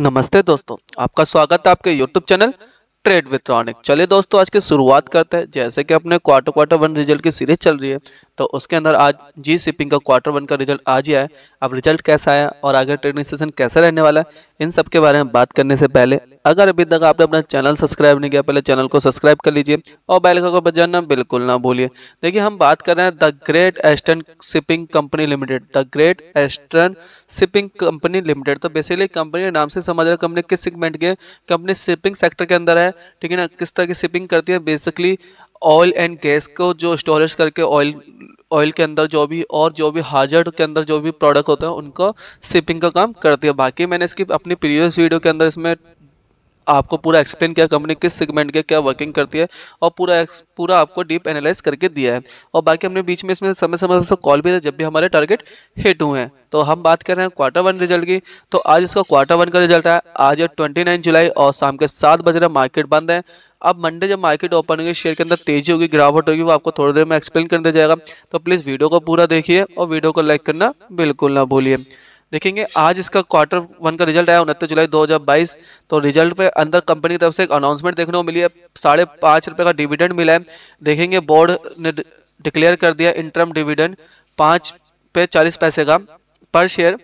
नमस्ते दोस्तों आपका स्वागत है आपके YouTube channel trade with Ronik चलिए दोस्तों आज की शुरुआत करते हैं जैसे कि अपने क्वार्टर क्वार्टर वन रिजल्ट की सीरीज चल रही है तो उसके अंदर आज जी शिपिंग का क्वार्टर वन का रिजल्ट आज ही आया अब रिजल्ट कैसा आया और आगे ट्रेडिंग सेशन कैसा रहने वाला है इन सब के बारे में बात करने से पहले अगर अभी तक आपने अपना चैनल सब्सक्राइब नहीं किया पहले चैनल को सब्सक्राइब कर लीजिए और बैल का बजाना बिल्कुल ना भूलिए देखिए हम बात कर रहे हैं the great eastern shipping company limited the great eastern shipping company limited तो बेसिकली कंपनी के नाम से समझ रहे कंपनी किस सेगमेंट की है कंपनी शिपिंग सेक्टर के अंदर है ठीक है ना किस तरह की शिपिंग करती है बेसिकली ऑयल एंड गैस को जो स्टोरेज करके ऑयल ऑयल के अंदर जो भी और जो भी हार्जर के अंदर जो भी प्रोडक्ट होता है उनको शिपिंग का काम करती है बाकी मैंने इसकी अपनी प्रीवियस वीडियो के अंदर इसमें आपको पूरा एक्सप्लेन किया कंपनी किस सेगमेंट के क्या वर्किंग करती है और पूरा पूरा आपको डीप एनालाइज करके दिया है और बाकी हमने बीच में इसमें समय समय से कॉल भी दिया जब भी हमारे टारगेट हिट हुए हैं तो हम बात कर रहे हैं क्वार्टर वन रिजल्ट की तो आज इसका क्वार्टर वन का रिजल्ट है आज है ट्वेंटी नाइन जुलाई और शाम के सात बजे रहे मार्केट बंद है अब मंडे जब मार्केट ओपन होगी शेयर के अंदर तेजी होगी गिरावट होगी वो आपको थोड़ी देर में एक्सप्लेन कर दिया जाएगा तो प्लीज़ वीडियो को पूरा देखिए और वीडियो को लाइक करना बिल्कुल ना भूलिए देखेंगे आज इसका क्वार्टर वन का रिजल्ट आया उनतीस जुलाई 2022 तो रिजल्ट पे अंदर कंपनी की तरफ से एक अनाउंसमेंट देखने को मिली है साढ़े पाँच रुपये का डिविडेंड मिला है देखेंगे बोर्ड ने डिक्लेयर कर दिया इंटरम डिविडेंड पाँच पे चालीस पैसे का पर शेयर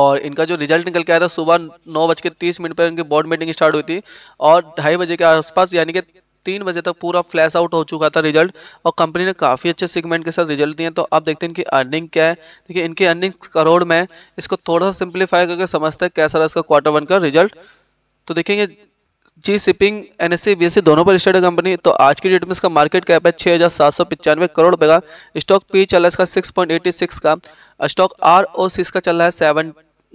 और इनका जो रिजल्ट निकल के आया था सुबह नौ बज के तीस मिनट पर इनकी बोर्ड मीटिंग स्टार्ट हुई थी और ढाई बजे के आसपास यानी कि तीन बजे तक पूरा फ्लैश आउट हो चुका था रिजल्ट और कंपनी ने काफ़ी अच्छे सेगमेंट के साथ रिजल्ट दिए तो अब देखते हैं इनकी अर्निंग क्या है देखिए इनकी अर्निंग करोड़ में इसको थोड़ा सा सिंप्लीफाई करके समझते हैं कैसा रहा इसका क्वार्टर वन का रिजल्ट तो देखेंगे G shipping N S C दोनों पर स्टेड है कंपनी तो आज की डेट में इसका मार्केट कैप है छः हज़ार सात सौ पिचानवे करोड़ रुपये का स्टॉक पी चल रहा है इसका सिक्स पॉइंट एटी सिक्स का स्टॉक आर ओ सी इसका चल रहा है seven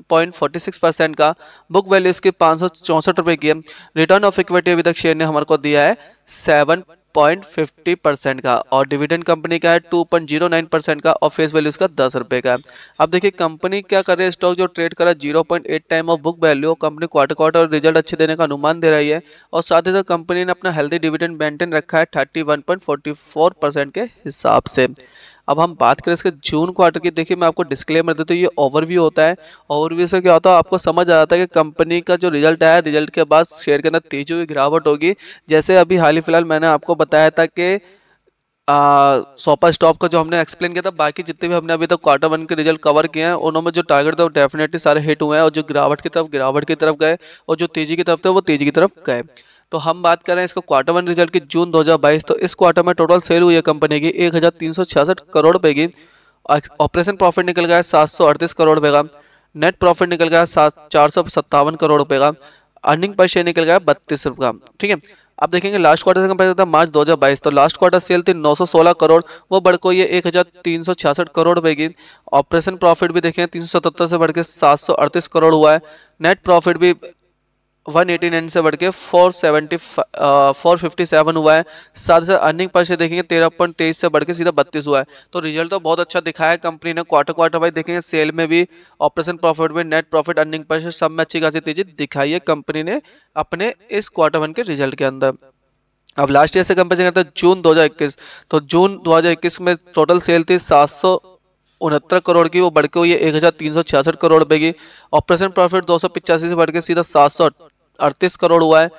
point forty six percent का बुक वैल्यू इसकी पाँच सौ चौंसठ रुपये की है रिटर्न ऑफ इक्विटी अभी तक शेयर ने हमारे को दिया है सेवन पॉइंट फिफ्टी परसेंट का और डिविडेंड कंपनी का है two point zero nine percent का और फेस वैल्यू इसका दस रुपये का है अब देखिए कंपनी क्या कर रही है स्टॉक जो ट्रेड करा zero point eight time of book value company quarter quarter result अच्छे देने का अनुमान दे रही है और साथ ही साथ कंपनी ने अपना हेल्दी डिविडेंड मेंटेन रखा है thirty one point forty four percent के हिसाब से अब हम बात करें इसके जून क्वार्टर की देखिए मैं आपको डिस्क्लेमर देता हूँ ये ओवरव्यू होता है ओवरव्यू से क्या होता है आपको समझ आ जाता है कि कंपनी का जो रिजल्ट आया रिजल्ट के बाद शेयर के अंदर तेजी हुई गिरावट होगी जैसे अभी हाल ही फिलहाल मैंने आपको बताया था कि सोपा स्टॉप का जो हमने एक्सप्लेन किया था बाकी जितने भी हमने अभी तक तो क्वार्टर वन के रिजल्ट कवर किए हैं उन्होंने जो टारगेट था वो डेफिनेटली सारे हिट हुए हैं और जो गिरावट की तरफ गिरावट की तरफ गए और जो तेजी की तरफ थे वो तेजी की तरफ गए तो हम बात कर रहे हैं इसका क्वार्टर वन रिजल्ट की जून 2022 तो इस क्वार्टर में टोटल सेल हुई है कंपनी की एक करोड़ रुपये की ऑपरेशन प्रॉफिट निकल गया सौ सात करोड़ रुपये का नेट प्रॉफिट निकल गया सात चार सौ सत्तावन करोड़ रुपये का अर्निंग पर शेयर निकल गया बत्तीस रुपये का ठीक है अब देखेंगे लास्ट क्वार्टर से कंपेयर करता है मार्च 2022 तो लास्ट क्वार्टर सेल थी 916 करोड़ वो बढ़ को ये एक करोड़ रुपए की ऑपरेशन प्रॉफिट भी देखें 377 से बढ़ के सात करोड़ हुआ है नेट प्रॉफिट भी 189 नाइन से बढ़ के four seventy four fifty seven हुआ है साथ ही साथ अर्निंग पर से देखेंगे तेरह पॉइंट तेईस से बढ़ के सीधा बत्तीस हुआ है तो रिजल्ट तो बहुत अच्छा दिखाया है कंपनी ने क्वार्टर क्वार्टर वाइज देखेंगे सेल में भी ऑपरेशन प्रॉफिट में नेट प्रॉफिट अर्निंग पर से सब में अच्छी खासी तेजी दिखाई है कंपनी ने अपने इस क्वार्टर वन के रिजल्ट के अंदर अब लास्ट ईयर से कंपेयर करते हैं जून 2021 तो जून 2021 में टोटल सेल थी सात उनहत्तर करोड़ की वो बढ़ के हुई है एक हज़ार तीन सौ छियासठ करोड़ रुपए की ऑपरेशन प्रॉफिट दो सौ पिचासी से बढ़ के सीधा सात सौ अड़तीस करोड़ हुआ है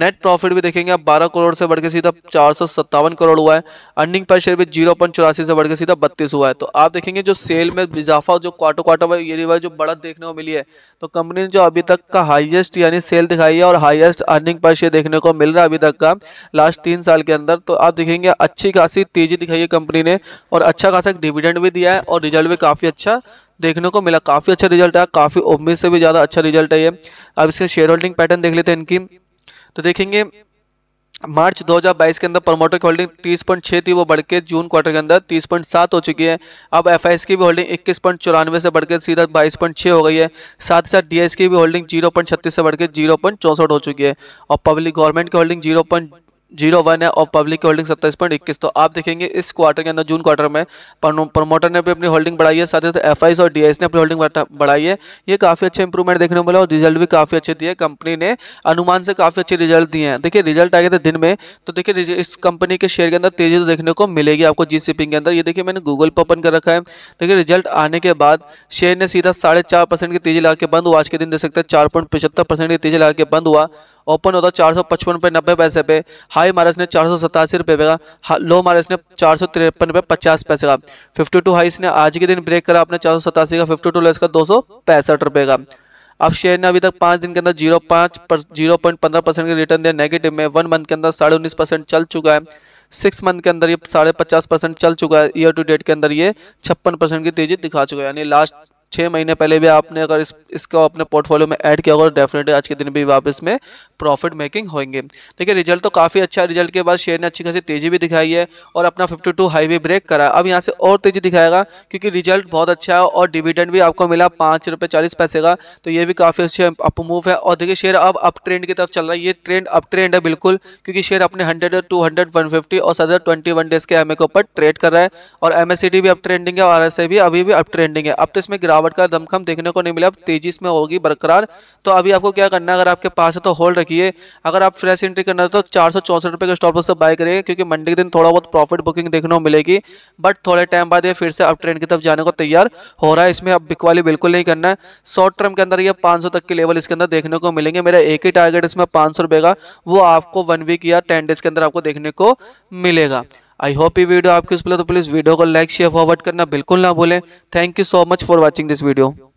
नेट प्रॉफिट भी देखेंगे आप 12 करोड़ से बढ़ के सीधा चार करोड़ हुआ है अर्निंग पर शेयर भी जीरो पॉइंट चौरासी से बढ़ के सीधा बत्तीस हुआ है तो आप देखेंगे जो सेल में इजाफा जो क्वार्टर क्वार्टर में ये रिवाइज जो बढ़त देखने को मिली है तो कंपनी ने जो अभी तक का हाईएस्ट यानी सेल दिखाई है और हाईएस्ट अर्निंग पर शेयर देखने को मिल रहा है अभी तक का लास्ट तीन साल के अंदर तो आप देखेंगे अच्छी खासी तेजी दिखाई है कंपनी ने और अच्छा खासा डिविडेंड भी दिया है और रिजल्ट भी काफ़ी अच्छा देखने को मिला काफ़ी अच्छा रिजल्ट आया काफ़ी उम्मीद से भी ज़्यादा अच्छा रिजल्ट है ये अब इसके शेयर होल्डिंग पैटर्न देख लेते हैं इनकी तो देखेंगे मार्च 2022 के अंदर प्रमोटर की होल्डिंग 30.6 थी वो बढ़ के जून क्वार्टर के अंदर 30.7 हो चुकी है अब एफ की भी होल्डिंग इक्कीस से बढ़ के सीधा 22.6 हो गई है साथ ही साथ डी की भी होल्डिंग 0.36 से बढ़ के जीरो हो चुकी है और पब्लिक गवर्नमेंट की होल्डिंग जीरो जीरो वन है और पब्लिक की होल्डिंग सत्ताईस पॉइंट इक्कीस तो आप देखेंगे इस क्वार्टर के अंदर जून क्वार्टर में प्रमोटर ने भी अपनी होल्डिंग बढ़ाई है साथ ही साथ एफ और डी ने अपनी होल्डिंग बढ़ाई है ये काफ़ी अच्छे इंप्रूवमेंट देखने को मिला और रिजल्ट भी काफ़ी अच्छे दिए कंपनी ने अनुमान से काफ़ी अच्छे रिजल्ट दिए हैं देखिए रिजल्ट आ गए थे दिन में तो देखिए इस कंपनी के शेयर के अंदर तेजी तो देखने को मिलेगी आपको जी सी के अंदर ये देखिए मैंने गूगल पर ओपन कर रखा है देखिए रिजल्ट आने के बाद शेयर ने सीधा साढ़े की तेजी ला के बंद हुआ आज के दिन देख सकते हैं चार की तेजी ला के बंद हुआ ओपन होता चार सौ पचपन रुपये नब्बे पैसे पे हाई मारस ने चार सौ सतासी रुपये का लो मारस ने चार सौ तिरपन रुपये पचास पैसे का फिफ्टी टू हाई इसने आज के दिन ब्रेक करा आपने चार सौ सतासी का फिफ्टी टू लेस का दो सौ पैंसठ रुपये का अब शेयर ने अभी तक पाँच दिन के अंदर जीरो पाँच पर जीरो पॉइंट पंद्रह परसेंट के रिटर्न दिया नेगेटिव में वन मंथ के अंदर साढ़े उन्नीस परसेंट चल चुका है सिक्स मंथ के अंदर ये साढ़े पचास परसेंट चल चुका है ईयर टू डेट के अंदर ये छप्पन परसेंट की तेजी दिखा चुका है यानी लास्ट छः महीने पहले भी आपने अगर इस इसको अपने पोर्टफोलियो में ऐड किया होगा डेफिनेटली तो आज के दिन भी आप इसमें प्रॉफिट मेकिंग होंगे देखिए रिजल्ट तो काफ़ी अच्छा रिजल्ट के बाद शेयर ने अच्छी खासी तेज़ी भी दिखाई है और अपना 52 हाई भी ब्रेक करा अब यहाँ से और तेज़ी दिखाएगा क्योंकि रिजल्ट बहुत अच्छा है और डिविडेंड भी आपको मिला पाँच रुपये चालीस पैसे का तो ये भी काफ़ी अच्छे अप मूव है और देखिए शेयर अब अप ट्रेंड की तरफ चल रहा है ये ट्रेंड अप ट्रेंड है बिल्कुल क्योंकि शेयर अपने hundred two hundred one fifty और सदर ट्वेंटी वन डेज के एम के ऊपर ट्रेड कर रहा है और एम भी अप ट्रेंडिंग है और आर भी अभी भी अप ट्रेंडिंग है अब तो इसमें गिरावट गिरावट का दमखम देखने को नहीं मिला अब तेजी इसमें होगी बरकरार तो अभी आपको क्या करना है अगर आपके पास है तो होल्ड रखिए अगर आप फ्रेश एंट्री करना है तो चार सौ चौसठ रुपये के स्टॉप से बाय करिए क्योंकि मंडे के दिन थोड़ा बहुत प्रॉफिट बुकिंग देखने को मिलेगी बट थोड़े टाइम बाद ये फिर से अब ट्रेंड की तरफ जाने को तैयार हो रहा है इसमें अब बिकवाली बिल्कुल नहीं करना है शॉर्ट टर्म के अंदर ये पाँच तक के लेवल इसके अंदर देखने को मिलेंगे मेरा एक ही टारगेट इसमें पाँच सौ का वो आपको वन वीक या टेन डेज के अंदर आपको देखने को मिलेगा आई होप ये वीडियो आपके उस तो प्लीज़ वीडियो को लाइक शेयर फॉरवर्ड करना बिल्कुल ना भूलें thank you so much for watching this video